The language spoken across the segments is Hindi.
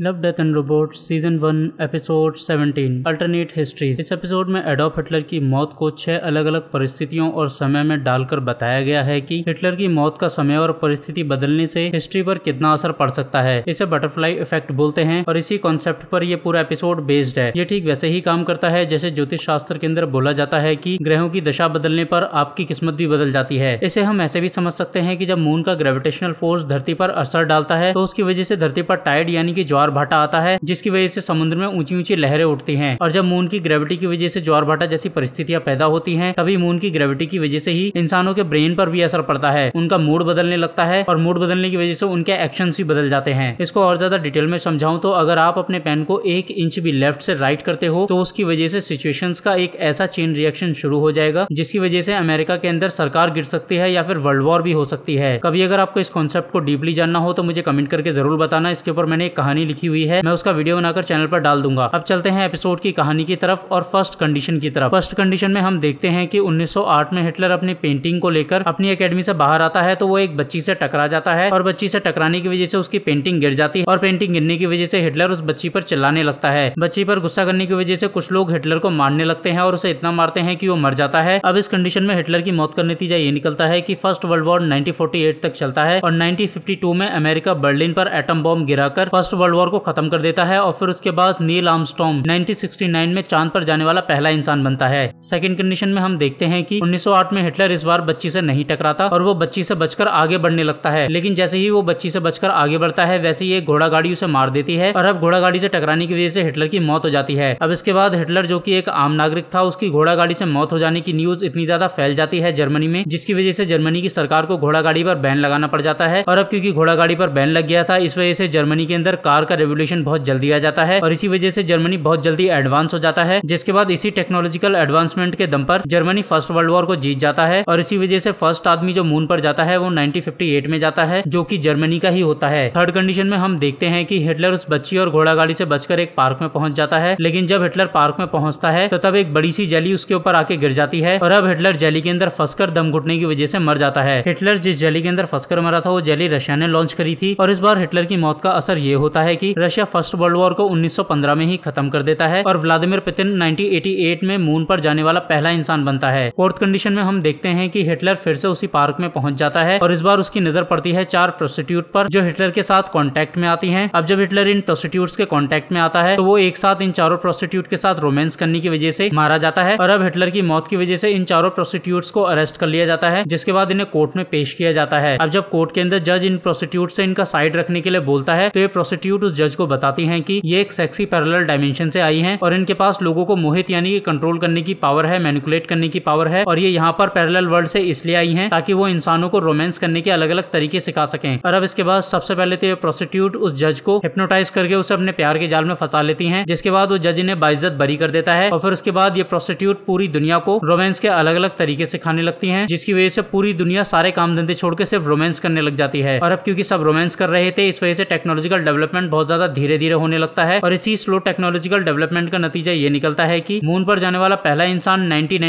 love death and robot season one episode 17 alternate history इस एपिसोड में एडोल्फ हिटलर की मौत को छह अलग अलग परिस्थितियों और समय में डालकर बताया गया है कि हिटलर की मौत का समय और परिस्थिति बदलने से हिस्ट्री पर कितना असर पड़ सकता है इसे बटरफ्लाई इफेक्ट बोलते हैं और इसी कॉन्सेप्ट पर यह पूरा एपिसोड बेस्ड है ये ठीक वैसे ही काम करता है जैसे ज्योतिष शास्त्र के अंदर बोला जाता है की ग्रहों की दशा बदलने पर आपकी किस्मत भी बदल जाती है इसे हम ऐसे भी समझ सकते हैं की जब मून का ग्रेविटेशनल फोर्स धरती पर असर डालता है तो उसकी वजह से धरती पर टाइड यानी कि ज्वार ज्वार भाटा आता है जिसकी वजह से समुद्र में ऊंची ऊंची लहरें उठती हैं और जब मून की ग्रेविटी की वजह से ज्वार भाटा जैसी परिस्थितियां पैदा होती हैं तभी मून की ग्रेविटी की वजह से ही इंसानों के ब्रेन पर भी असर पड़ता है उनका मूड बदलने लगता है और मूड बदलने की वजह से उनके एक्शन भी बदल जाते हैं इसको और ज्यादा डिटेल में समझाऊं तो अगर आप अपने पेन को एक इंच भी लेफ्ट से राइट करते हो तो उसकी वजह से सिचुएशन का एक ऐसा चेन रिएक्शन शुरू हो जाएगा जिसकी वजह से अमेरिका के अंदर सरकार गिर सकती है या फिर वर्ल्ड वॉर भी हो सकती है कभी अगर आपको इस कॉन्सेप्ट को डीपली जानना हो तो मुझे कमेंट करके जरूर बताना इसके ऊपर मैंने एक कहानी लिखी हुई है मैं उसका वीडियो बनाकर चैनल पर डाल दूंगा अब चलते हैं एपिसोड की कहानी की तरफ और फर्स्ट कंडीशन की तरफ फर्स्ट कंडीशन में हम देखते हैं कि 1908 में हिटलर अपनी पेंटिंग को लेकर अपनी अकेडमी से बाहर आता है तो वो एक बच्ची से टकरा जाता है और बच्ची से टकराने की वजह से उसकी पेंटिंग गिर जाती है और पेंटिंग गिरने की वजह से हिटलर उस बच्ची पर चिल्लाने लगता है बच्ची पर गुस्सा करने की वजह से कुछ लोग हिटलर को मारने लगते हैं और उसे इतना मारते हैं कि वो मर जाता है अब इस कंडीशन में हिटलर की मौत का नतीजा ये निकलता है कि फर्स्ट वर्ल्ड वॉर 1948 तक चलता है और 1952 में अमेरिका बर्लिन पर एटम बॉम्ब गिराकर फर्स्ट वर्ल्ड वॉर को खत्म कर देता है और फिर उसके बाद नील आर्मस्टॉम 1969 में चांद पर जाने वाला पहला इंसान बनता है सेकंड कंडीशन में हम देखते हैं कि 1908 में हिटलर इस बार बच्ची से नहीं टकराता और वो बच्ची से बचकर आगे बढ़ने लगता है लेकिन जैसे ही वो बच्ची से बचकर आगे बढ़ता है वैसे ही एक घोड़ा गाड़ी उसे मार देती है और अब घोड़ा गाड़ी से टकराने की वजह से हिटलर की मौत हो जाती है अब इसके बाद हिटलर जो की एक आम नागरिक था उसकी घोड़ा गाड़ी से मौत हो जाने की न्यूज इतनी ज्यादा फैल जाती है जर्मनी में जिसकी वजह से जर्मनी की सरकार को घोड़ा गाड़ी पर बैन लगाना पड़ जाता है और अब क्योंकि घोड़ा गाड़ी पर बैन लग गया था इस वजह से जर्मनी के अंदर कार का रेवोल्यूशन बहुत जल्दी आ जाता है और इसी वजह से जर्मनी बहुत जल्दी एडवांस हो जाता है जिसके बाद इसी टेक्नोलॉजिकल एडवांसमेंट के दम पर जर्मनी फर्स्ट वर्ल्ड वॉर को जीत जाता है और इसी वजह से फर्स्ट आदमी जो मून पर जाता है वो नाइनटीन में जाता है जो की जर्मनी का ही होता है थर्ड कंडीशन में हम देखते हैं की हिटलर उस बच्ची और घोड़ा गाड़ी से बचकर एक पार्क में पहुंच जाता है लेकिन जब हिटलर पार्क में पहुंचता है तो तब एक बड़ी सी जली उसके ऊपर आके गिर जाती है और अब हिटलर जली के अंदर फंसकर दम घुटने की वजह से मर जाता है हिटलर जिस जली के अंदर फंसकर मरा था वो जली रशिया ने लॉन्च करी थी और इस बार हिटलर की मौत का असर ये होता है कि रशिया फर्स्ट वर्ल्ड वॉर को 1915 में ही खत्म कर देता है और व्लादिमिर पुतिन 1988 में मून पर जाने वाला पहला इंसान बनता है फोर्थ कंडीशन में हम देखते हैं कि हिटलर फिर से उसी पार्क में पहुंच जाता है और इस बार उसकी नजर पड़ती है चार प्रोस्टिट्यूट पर जो हिटलर के साथ कॉन्टेक्ट में आती है अब जब हिटलर इन प्रोस्टिट्यूट के कॉन्टेक्ट में आता है तो वो एक साथ इन चारों प्रोस्टिट्यूट के साथ रोमांस करने की वजह से मारा जाता है और अब हिटलर की मौत की वजह से इन चारों प्रोस्टिट्यूट को अरेस्ट कर लिया जाता है जिसके बाद इन्हें कोर्ट में पेश किया जाता है अब जब कोर्ट के अंदर जज इन प्रोस्टिट्यूट से इनका साइड रखने के लिए बोलता है तो ये प्रोस्टिट्यूट उस जज को बताती हैं कि ये एक सेक्सी पैरेलल डायमेंशन से आई हैं और इनके पास लोगों को मोहित यानी कि कंट्रोल करने की पावर है मैनिकुलेट करने की पावर है और ये यहाँ पर पैरेलल वर्ल्ड से इसलिए आई हैं ताकि वो इंसानों को रोमांस करने के अलग अलग तरीके सिखा सकें और अब इसके बाद सबसे पहले तो ये प्रोस्टिट्यूट उस जज को हिप्नोटाइज करके उसे अपने प्यार के जाल में फंसा लेती है जिसके बाद वो जज इन्हें बाइज्जत बरी कर देता है और फिर उसके बाद ये प्रोस्टिट्यूट पूरी दुनिया को रोमांस के अलग अलग तरीके सिखाने लगती है जिसकी वजह से पूरी दुनिया सारे काम धंधे छोड़ के सिर्फ रोमांस करने लग जाती है और अब क्योंकि सब रोमांस कर रहे थे इस वजह से टेक्नोलॉजिकल डेवलपमेंट बहुत बहुत ज्यादा धीरे धीरे होने लगता है और इसी स्लो टेक्नोलॉजिकल डेवलपमेंट का नतीजा ये निकलता है की मून पर जाने वाला पहला इंसान नाइनटीन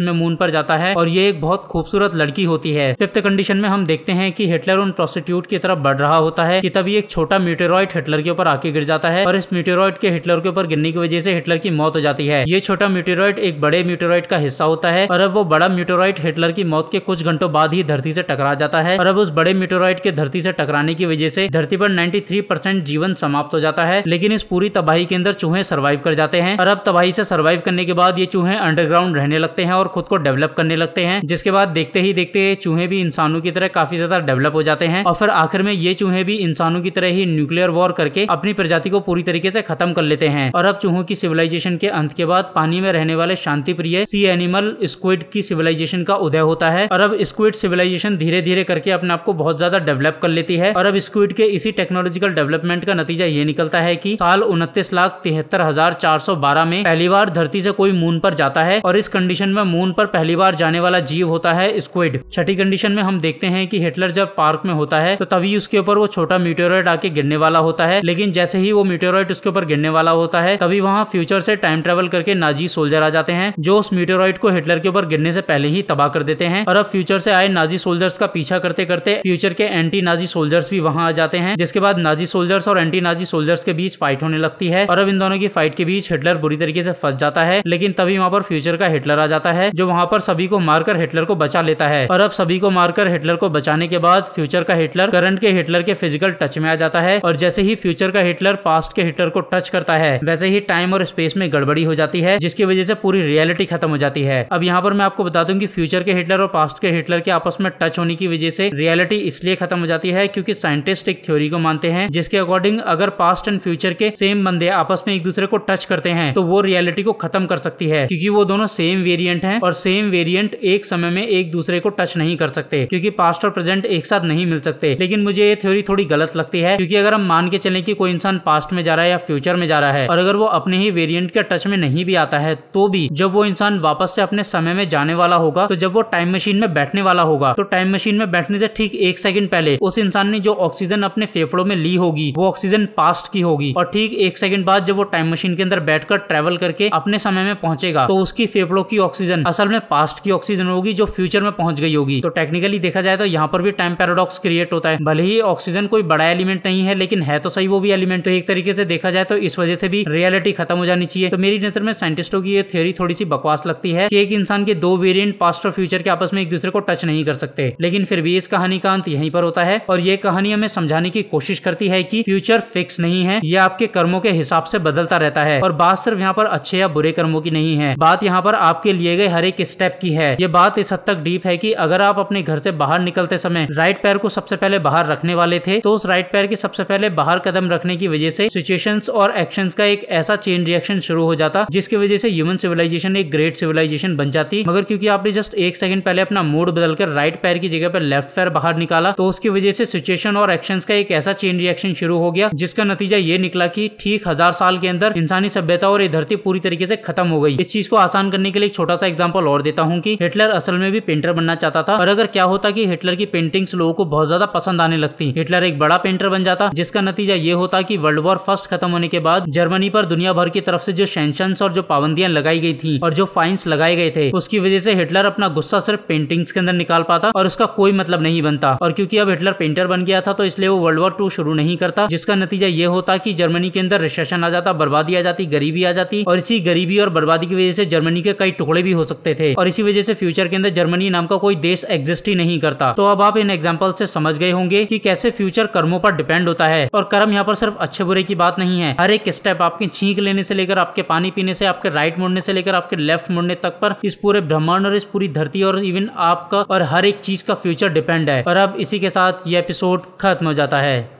में मून पर जाता है और ये एक बहुत खूबसूरत लड़की होती है फिफ्थ कंडीशन में हम देखते हैं की हिटलर उन प्रोस्टिट्यूट की तरफ बढ़ रहा होता है की तभी एक छोटा म्यूटेरॉइड हिटलर के ऊपर आके गिर जाता है और इस म्यूटेरॉइड के हिटलर के ऊपर गिरने की वजह से हिटलर की मौत हो जाती है ये छोटा म्यूटेरॉइड एक बड़े म्यूटेरॉइड का हिस्सा होता है और अब वो बड़ा म्यूटेरॉइड हिटलर की मौत के कुछ घंटों बाद ही धरती से टकरा जाता है और अब उस बड़े म्यूटेरॉइड के धरती से टकराने की वजह से धरती पर 93 परसेंट जीवन समाप्त हो जाता है लेकिन इस पूरी तबाही के अंदर चूहे सर्वाइव कर जाते हैं और अब तबाही से सर्वाइव करने के बाद ये चूहे अंडरग्राउंड रहने लगते हैं और खुद को डेवलप करने लगते हैं जिसके बाद देखते ही देखते चूहे भी इंसानों की तरह काफी ज्यादा डेवलप हो जाते हैं और फिर आखिर में ये चूहे भी इंसानों की तरह ही न्यूक्लियर वॉर करके अपनी प्रजाति को पूरी तरीके से खत्म कर लेते हैं और अब चूहों की सिविलाइजेशन के अंत के बाद पानी में रहने वाले शांति प्रिय सी एनिमल स्क्विड की सिविलाइजेशन का उदय होता है और अब स्क्विड सिविलाइजेशन धीरे धीरे करके अपने आप को बहुत ज्यादा डेवलप कर लेती है और अब स्क्विड के इसी टेक्नोलॉजिकल डेवलपमेंट का नतीजा ये निकलता है कि साल उनतीस लाख तिहत्तर हजार चार सौ बारह में पहली बार धरती से कोई मून पर जाता है और इस कंडीशन में मून पर पहली बार जाने वाला जीव होता है स्क्विड छठी कंडीशन में हम देखते हैं कि हिटलर जब पार्क में होता है तो तभी उसके ऊपर वो छोटा म्यूटेरॉइड आके गिरने वाला होता है लेकिन जैसे ही वो म्यूटेरॉइड उसके ऊपर गिरने वाला होता है तभी वहाँ फ्यूचर से टाइम ट्रेवल करके नाजी सोल्जर आ जाते हैं जो उस म्यूटेरॉइड को हिटलर के ऊपर गिरने से पहले ही तबाह कर देते हैं और अब फ्यूचर से आए नाजी सोल्जर्स का पीछा करते करते फ्यूचर के एंटी नाजी सोल्जर्स भी वहाँ आ जाते हैं जिसके बाद नाजी सोल्जर्स और एंटी नाजी सोल्जर्स के बीच फाइट होने लगती है और अब इन दोनों की फाइट के बीच हिटलर बुरी तरीके से फंस जाता है लेकिन तभी वहाँ पर फ्यूचर का हिटलर आ जाता है जो वहाँ पर सभी को मारकर हिटलर को बचा लेता है और अब सभी को मारकर हिटलर को बचाने के बाद फ्यूचर का हिटलर करंट के हिटलर के फिजिकल टच में आ जाता है और जैसे ही फ्यूचर का हिटलर पास्ट के हिटलर को टच करता है वैसे ही टाइम और स्पेस में गड़बड़ी हो जाती है जिसकी वजह से पूरी रियलिटी खत्म हो जाती है अब यहाँ पर मैं आपको बता दूँ की फ्यूचर के हिटलर और पास्ट के हिटलर के आपस में टच होने की वजह से रियलिटी इसलिए खत्म हो जाती है क्योंकि साइंटिस्ट एक थ्योरी को मानते हैं जिसके अकॉर्डिंग रिकॉर्डिंग अगर पास्ट एंड फ्यूचर के सेम बंदे आपस में एक दूसरे को टच करते हैं तो वो रियलिटी को खत्म कर सकती है क्योंकि वो दोनों सेम वेरियंट है और सेम वेरियंट एक समय में एक दूसरे को टच नहीं कर सकते क्योंकि पास्ट और प्रेजेंट एक साथ नहीं मिल सकते लेकिन मुझे ये थ्योरी थोड़ी गलत लगती है क्योंकि अगर हम मान के चले की कोई इंसान पास्ट में जा रहा है या फ्यूचर में जा रहा है और अगर वो अपने ही वेरियंट के टच में नहीं भी आता है तो भी जब वो इंसान वापस से अपने समय में जाने वाला होगा तो जब वो टाइम मशीन में बैठने वाला होगा तो टाइम मशीन में बैठने से ठीक एक सेकंड पहले उस इंसान ने जो ऑक्सीजन अपने फेफड़ों में ली होगी वो ऑक्सीजन ऑक्सीजन पास्ट की होगी और ठीक एक सेकंड बाद जब वो टाइम मशीन के अंदर बैठकर ट्रेवल करके अपने समय में पहुंचेगा तो उसकी फेफड़ों की ऑक्सीजन असल में पास्ट की ऑक्सीजन होगी जो फ्यूचर में पहुंच गई होगी तो टेक्निकली देखा जाए तो यहाँ पर भी टाइम पैराडॉक्स क्रिएट होता है भले ही ऑक्सीजन कोई बड़ा एलिमेंट नहीं है लेकिन है तो सही वो भी एलिमेंट तो एक तरीके से देखा जाए तो इस वजह से भी रियलिटी खत्म हो जानी चाहिए तो मेरी नजर में साइंटिस्टों की ये थ्योरी थोड़ी सी बकवास लगती है कि एक इंसान के दो वेरियंट पास्ट और फ्यूचर के आपस में एक दूसरे को टच नहीं कर सकते लेकिन फिर भी इस कहानी का अंत यहीं पर होता है और ये कहानी हमें समझाने की कोशिश करती है कि फ्यूचर फ्यूचर फिक्स नहीं है यह आपके कर्मों के हिसाब से बदलता रहता है और बात सिर्फ यहाँ पर अच्छे या बुरे कर्मों की नहीं है बात यहाँ पर आपके लिए गए हर एक स्टेप की है ये बात इस हद तक डीप है की अगर आप अपने घर से बाहर निकलते समय राइट पैर को सबसे पहले बाहर रखने वाले थे तो उस राइट पैर के सबसे पहले बाहर कदम रखने की वजह से सिचुएशन और एक्शन का एक ऐसा चेन रिएक्शन शुरू हो जाता जिसकी वजह से ह्यूमन सिविलाइजेशन एक ग्रेट सिविलाइजेशन बन जाती मगर क्योंकि आपने जस्ट एक सेकंड पहले अपना मूड बदलकर राइट पैर की जगह पर लेफ्ट पैर बाहर निकाला तो उसकी वजह से सिचुएशन और एक्शन का एक ऐसा चेन रिएक्शन शुरू हो गया दिया जिसका नतीजा ये निकला की ठीक हजार साल के अंदर इंसानी सभ्यता और ये धरती पूरी तरीके से खत्म हो गई इस चीज को आसान करने के लिए एक छोटा सा एग्जाम्पल और देता हूँ की हिटलर असल में भी पेंटर बनना चाहता था और अगर क्या होता की हिटलर की पेंटिंग्स लोगों को बहुत ज्यादा पसंद आने लगती हिटलर एक बड़ा पेंटर बन जाता जिसका नतीजा ये होता की वर्ल्ड वॉर फर्स्ट खत्म होने के बाद जर्मनी पर दुनिया भर की तरफ से जो सेंशन और जो पाबंदियां लगाई गई थी और जो फाइन्स लगाए गए थे उसकी वजह से हिटलर अपना गुस्सा सिर्फ पेंटिंग्स के अंदर निकाल पाता और उसका कोई मतलब नहीं बनता और क्योंकि अब हिटलर पेंटर बन गया था तो इसलिए वो वर्ल्ड वॉर टू शुरू नहीं करता जिसका नतीजा ये होता कि जर्मनी के अंदर रिसेशन आ जाता बर्बादी आ जाती गरीबी आ जाती और इसी गरीबी और बर्बादी की वजह से जर्मनी के कई टुकड़े भी हो सकते थे और इसी वजह से फ्यूचर के अंदर जर्मनी नाम का कोई देश एग्जिस्ट ही नहीं करता तो अब आप इन एग्जाम्पल से समझ गए होंगे की कैसे फ्यूचर कर्मों पर डिपेंड होता है और कर्म यहाँ पर सिर्फ अच्छे बुरे की बात नहीं है हर एक स्टेप आपके छींक लेने से लेकर आपके पानी पीने से आपके राइट मुड़ने से लेकर आपके लेफ्ट मुड़ने तक पर इस पूरे ब्रह्मांड और इस पूरी धरती और इवन आपका और हर एक चीज का फ्यूचर डिपेंड है और अब इसी के साथ ये एपिसोड खत्म हो जाता है